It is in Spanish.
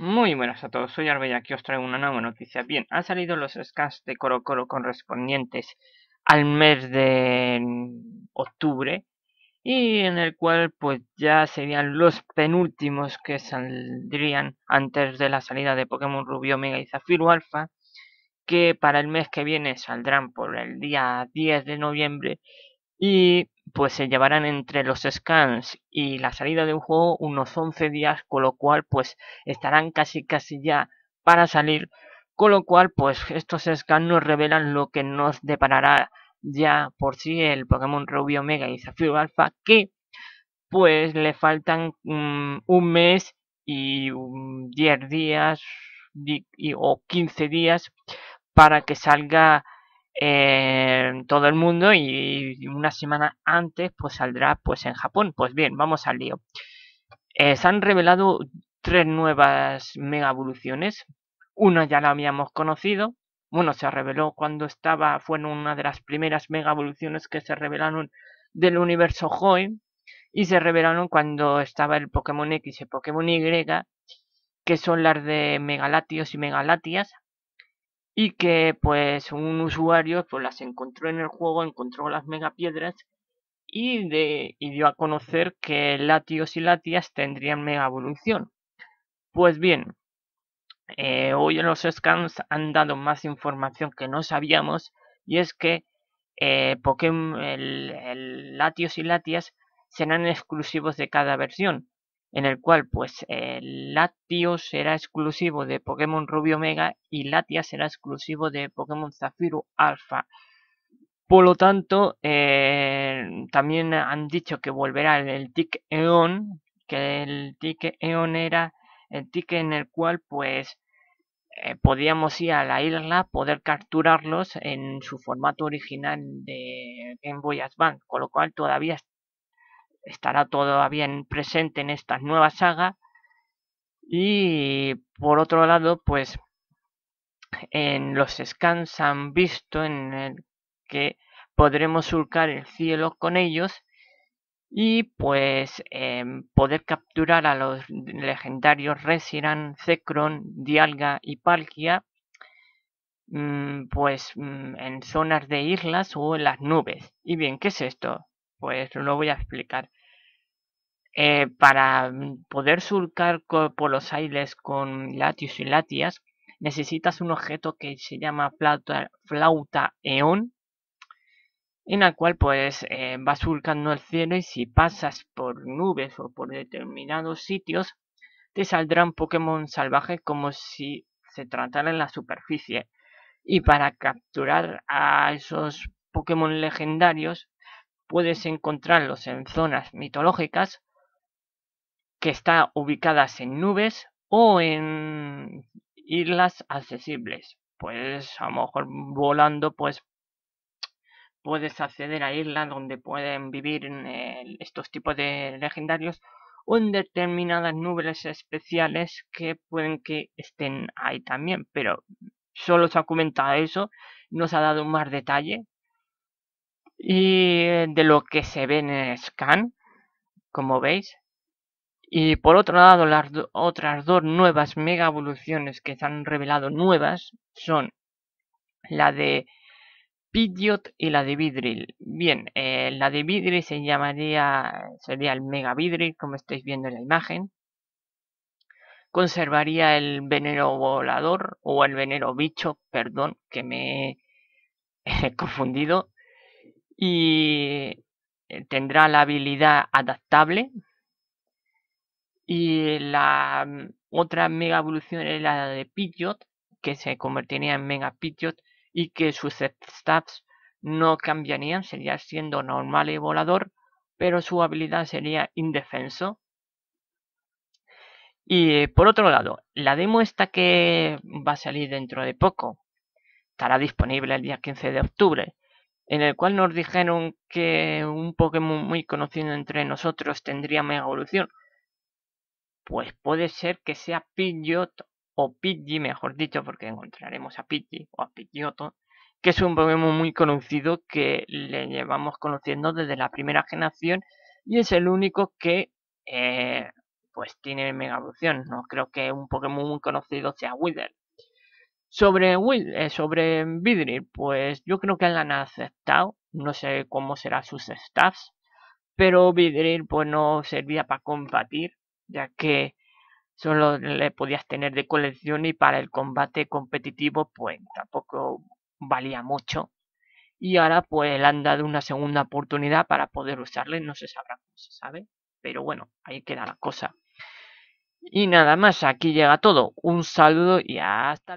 Muy buenas a todos, soy Arbella, aquí os traigo una nueva noticia. Bien, han salido los scans de Coro Coro correspondientes al mes de octubre y en el cual pues ya serían los penúltimos que saldrían antes de la salida de Pokémon Rubio Omega y Zafiro Alpha que para el mes que viene saldrán por el día 10 de noviembre y pues se llevarán entre los scans y la salida de un juego unos 11 días, con lo cual pues estarán casi casi ya para salir, con lo cual pues estos scans nos revelan lo que nos deparará ya por sí el Pokémon Ruby Omega y Zafiro Alpha que pues le faltan mm, un mes y 10 días o 15 días para que salga en todo el mundo y una semana antes pues saldrá pues en Japón. Pues bien, vamos al lío. Eh, se han revelado tres nuevas mega evoluciones. Una ya la habíamos conocido. Bueno, se reveló cuando estaba, fue una de las primeras mega evoluciones que se revelaron del universo Joy. Y se revelaron cuando estaba el Pokémon X y Pokémon Y, que son las de Megalatios y Megalatias, y que pues un usuario pues las encontró en el juego, encontró las megapiedras y, de, y dio a conocer que latios y latias tendrían mega evolución. Pues bien, eh, hoy en los scans han dado más información que no sabíamos y es que eh, Pokémon, Latios y Latias serán exclusivos de cada versión en el cual pues el Latios será exclusivo de Pokémon Rubio Omega y Latia será exclusivo de Pokémon Zafiro Alpha. Por lo tanto, eh, también han dicho que volverá el, Tic Eon, que el Tic Eon era el tick, en el cual pues eh, podíamos ir a la isla, poder capturarlos en su formato original de Game Boy Advance, con lo cual todavía estará todavía presente en esta nueva saga. Y por otro lado, pues en los scans han visto en el que podremos surcar el cielo con ellos y pues em, poder capturar a los legendarios Resiran, Zekron, Dialga y Palkia mm, pues mm, en zonas de islas o en las nubes. Y bien, ¿qué es esto? Pues lo voy a explicar. Eh, para mm, poder surcar por los aires con Latios y Latias, necesitas un objeto que se llama flauta, flauta eón, en la cual pues, eh, vas surcando el cielo y si pasas por nubes o por determinados sitios, te saldrán Pokémon salvajes como si se tratara en la superficie. Y para capturar a esos Pokémon legendarios, puedes encontrarlos en zonas mitológicas que está ubicadas en nubes o en islas accesibles. Pues a lo mejor volando, pues puedes acceder a islas donde pueden vivir estos tipos de legendarios o en determinadas nubes especiales que pueden que estén ahí también, pero solo se ha comentado eso, no se ha dado más detalle y de lo que se ve en el scan, como veis, y por otro lado, las otras dos nuevas mega evoluciones que se han revelado nuevas son la de Pidgeot y la de Vidril. Bien, eh, la de Vidril se llamaría, sería el Mega Vidril, como estáis viendo en la imagen. Conservaría el veneno volador, o el veneno bicho, perdón, que me he confundido. Y eh, tendrá la habilidad adaptable, y la mm, otra mega evolución era la de Pidgeot, que se convertiría en Mega Pidgeot y que sus stats no cambiarían, sería siendo normal y volador, pero su habilidad sería indefenso. Y por otro lado, la demo esta que va a salir dentro de poco estará disponible el día 15 de octubre, en el cual nos dijeron que un Pokémon muy conocido entre nosotros tendría mega evolución, pues puede ser que sea Pidgeot o Pidgey, mejor dicho, porque encontraremos a Pidgey o a Pidgeotto, que es un Pokémon muy conocido que le llevamos conociendo desde la primera generación y es el único que eh, pues tiene mega evolución. No creo que un Pokémon muy conocido sea Wither. Sobre, Will, eh, sobre Vidril, pues yo creo que la han aceptado. No sé cómo serán sus staffs. Pero Vidril pues no servía para combatir ya que solo le podías tener de colección y para el combate competitivo pues tampoco valía mucho. Y ahora pues le han dado una segunda oportunidad para poder usarle, no se sabrá cómo se sabe, pero bueno, ahí queda la cosa. Y nada más, aquí llega todo. Un saludo y hasta la